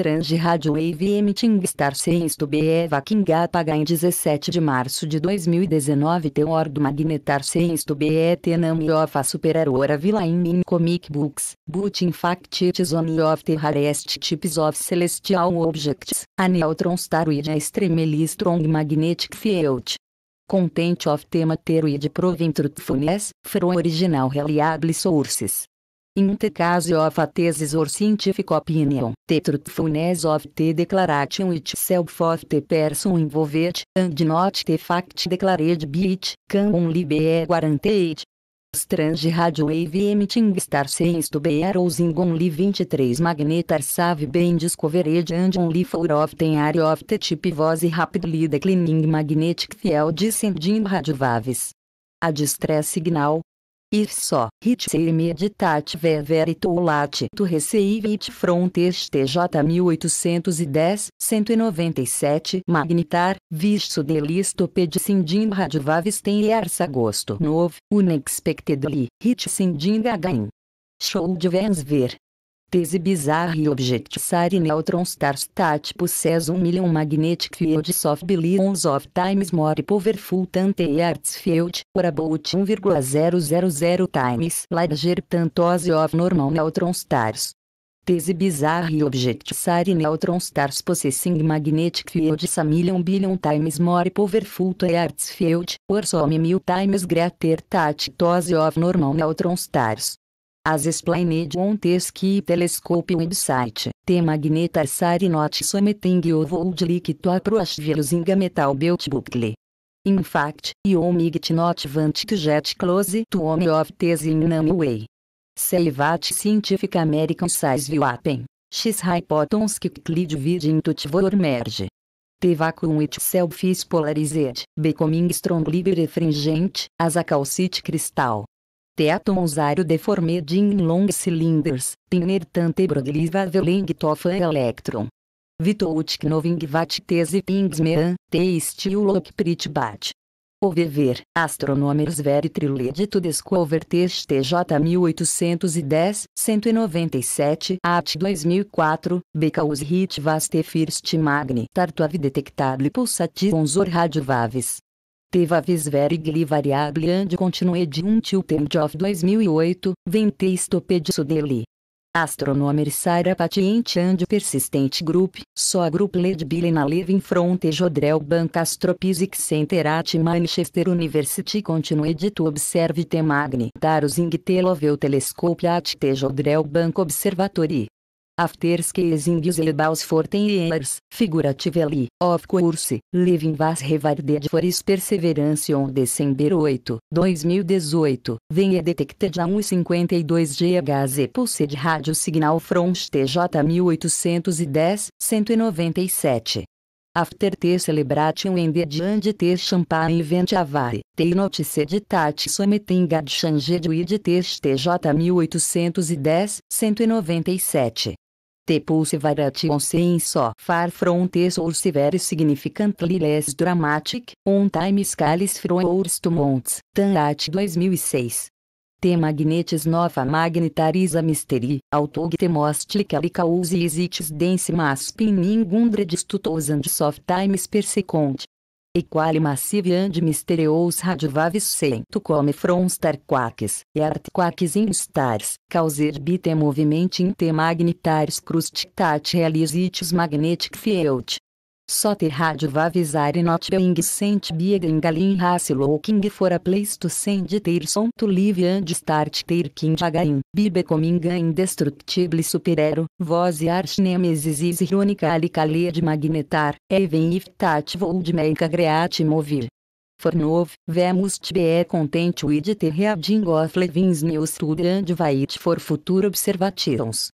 Trans de Radio Wave Emitting Star Science to be King apaga em 17 de março de 2019 Teor do Magnetar Science to be Etenami of a Super Aurora Villa in Min Comic Books, But in Fact It is Only of the Rarest Types of Celestial Objects, Aneutron Star with a Extremely Strong Magnetic Field. Content of Tema Teroid Proving Funes, From Original Reliable Sources in the case of a thesis or scientific opinion, the truthfulness of the declaration itself of the person involved, and not the fact declared by it, can only be guaranteed. Strange radio wave emitting star seems to be arousing only 23 magnetar save been discovered and only four of the area of the type was rapidly declining magnetic field descending radio waves. A distress signal, ir só, Ritse meditat veverito latitu receivit frontes TJ 1810, 197, magnitar, visto delisto pedicindim radvavistem e agosto nov, unexpectedly, Ritse again. de vens ver, Tesibizar e Objectsar e Neutron Star Stat Possess um Million Magnetic field soft Billions of Times More Powerful Than the Arts Field or About 1,000 Times Larger those of Normal Neutron Stars. Tesibizar e Objectsar e Neutron Stars Possessing Magnetic Fields a Million Billion Times More Powerful Than Earth's Field or Some Mil Times Greater those of Normal Neutron Stars. As Explained on Teski Telescope Website, T Magneta Sari Not Something to Old Liquid Approachvielusinga Metal Belt Buckle. In fact, you migit not want to jet close to home of this in any way. Seivat Scientific American Size View Appen, X Hypotons Kicklid Vidin Tutvor Merge. The vacuum itself is polarized, becoming strongly refringent, as a calcite crystal teatons are deformed in long cylinders, tante broglivable length tofan an electron. Vitout knowing what these things mean, they still look O viver, astronomers very thrilled to discover TJ 1810-197 at 2004, becaus hit vaste the first magni to have detectable pulsations onzor radiowaves. Tevavis verigli variable and de until term of 2008, ventestoped sudeli. Astronomer Sara Patient and Persistent Group, só Group Led Bilena in Front Jodrel Bank Astrophysics Center at Manchester University continue de tu Observe Temagni Tarusing Teloveu Telescope at Jodrel Bank Observatory afterskazing use forten years, figuratively, of course, living vas revarded for his perseverance on December 8, 2018, venha detected a 1,52 GHz pulse de rádio signal from TJ 1810, 197. After the celebration and the and te champagne event avare, the notice de Tati Someting had changed with TJ 1810, 197 te pulsevarati in far frontes or severe significantly less dramatic, on time scales froors to months, tan at 2006. T magnetes nova magnetariza mysteri autog te mostlicalica use dense mas pinning undred soft times per second e quali massiviandi mysterios radivaves sento come fronstar quaques, e art quaques in stars, causer bitem movimenti inte magnitares crustitati realizitis magnetic field, ter rádio va avisar e not being sent biegen galin race looking for a place to send Terson to live and start ter king again, bibe coming indestructible superero, voz e arch nemesis is ironically de magnetar, even if tat would make a great movie. For nov, vemos must be content with ter reading of Levin's news to and wait for future observations.